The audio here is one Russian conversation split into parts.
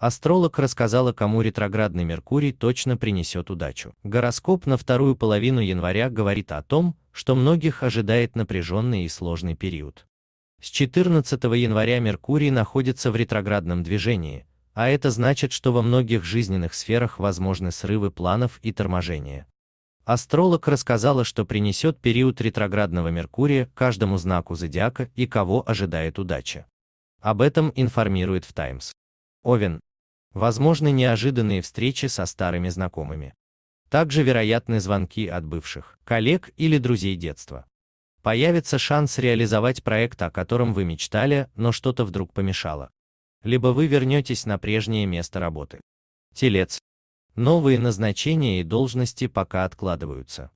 Астролог рассказала, кому ретроградный Меркурий точно принесет удачу. Гороскоп на вторую половину января говорит о том, что многих ожидает напряженный и сложный период. С 14 января Меркурий находится в ретроградном движении, а это значит, что во многих жизненных сферах возможны срывы планов и торможения. Астролог рассказала, что принесет период ретроградного Меркурия каждому знаку зодиака и кого ожидает удача. Об этом информирует в Times. Овен, Возможны неожиданные встречи со старыми знакомыми. Также вероятны звонки от бывших, коллег или друзей детства. Появится шанс реализовать проект, о котором вы мечтали, но что-то вдруг помешало. Либо вы вернетесь на прежнее место работы. Телец. Новые назначения и должности пока откладываются.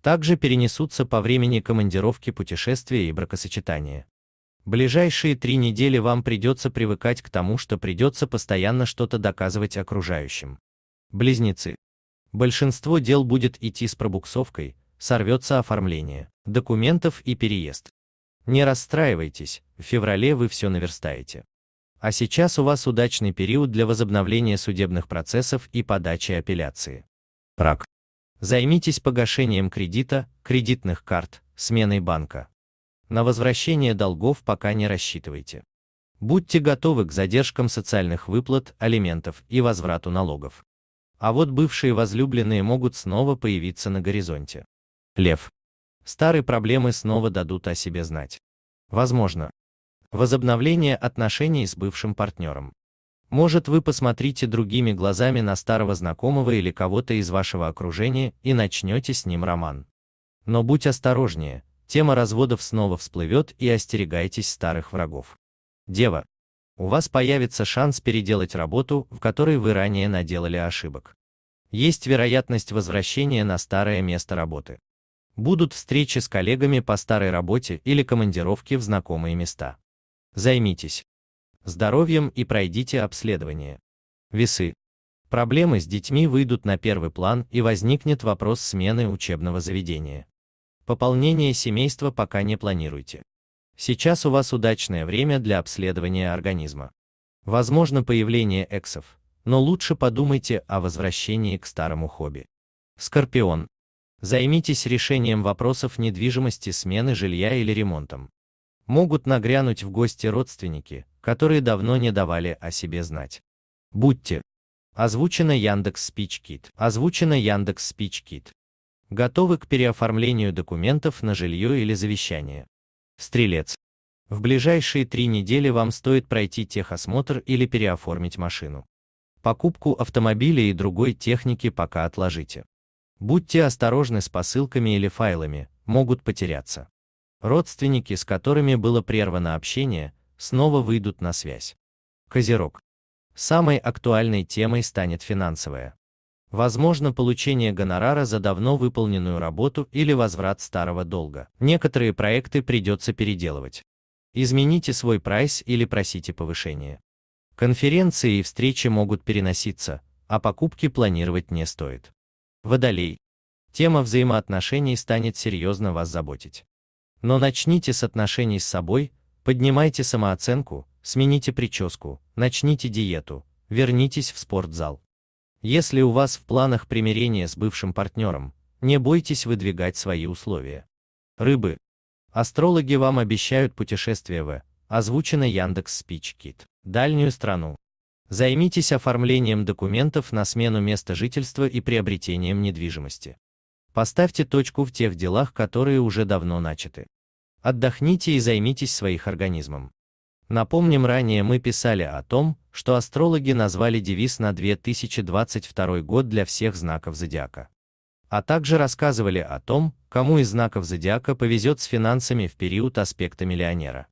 Также перенесутся по времени командировки путешествия и бракосочетания. Ближайшие три недели вам придется привыкать к тому, что придется постоянно что-то доказывать окружающим. Близнецы. Большинство дел будет идти с пробуксовкой, сорвется оформление, документов и переезд. Не расстраивайтесь, в феврале вы все наверстаете. А сейчас у вас удачный период для возобновления судебных процессов и подачи апелляции. Рак. Займитесь погашением кредита, кредитных карт, сменой банка. На возвращение долгов пока не рассчитывайте. Будьте готовы к задержкам социальных выплат, алиментов и возврату налогов. А вот бывшие возлюбленные могут снова появиться на горизонте. Лев. Старые проблемы снова дадут о себе знать. Возможно. Возобновление отношений с бывшим партнером. Может вы посмотрите другими глазами на старого знакомого или кого-то из вашего окружения и начнете с ним роман. Но будь осторожнее, Тема разводов снова всплывет и остерегайтесь старых врагов. Дева. У вас появится шанс переделать работу, в которой вы ранее наделали ошибок. Есть вероятность возвращения на старое место работы. Будут встречи с коллегами по старой работе или командировки в знакомые места. Займитесь здоровьем и пройдите обследование. Весы. Проблемы с детьми выйдут на первый план и возникнет вопрос смены учебного заведения. Пополнение семейства пока не планируйте. Сейчас у вас удачное время для обследования организма. Возможно появление эксов, но лучше подумайте о возвращении к старому хобби. Скорпион. Займитесь решением вопросов недвижимости, смены жилья или ремонтом. Могут нагрянуть в гости родственники, которые давно не давали о себе знать. Будьте. Озвучено Яндекс Спичкит. Озвучено Яндекс Спичкит готовы к переоформлению документов на жилье или завещание. Стрелец. В ближайшие три недели вам стоит пройти техосмотр или переоформить машину. Покупку автомобиля и другой техники пока отложите. Будьте осторожны с посылками или файлами, могут потеряться. Родственники, с которыми было прервано общение, снова выйдут на связь. Козерог. Самой актуальной темой станет финансовая. Возможно получение гонорара за давно выполненную работу или возврат старого долга. Некоторые проекты придется переделывать. Измените свой прайс или просите повышение. Конференции и встречи могут переноситься, а покупки планировать не стоит. Водолей. Тема взаимоотношений станет серьезно вас заботить. Но начните с отношений с собой, поднимайте самооценку, смените прическу, начните диету, вернитесь в спортзал. Если у вас в планах примирение с бывшим партнером, не бойтесь выдвигать свои условия. Рыбы. Астрологи вам обещают путешествие в, озвучено Яндекс Спичкит, дальнюю страну. Займитесь оформлением документов на смену места жительства и приобретением недвижимости. Поставьте точку в тех делах, которые уже давно начаты. Отдохните и займитесь своих организмом. Напомним, ранее мы писали о том, что астрологи назвали девиз на 2022 год для всех знаков зодиака. А также рассказывали о том, кому из знаков зодиака повезет с финансами в период аспекта миллионера.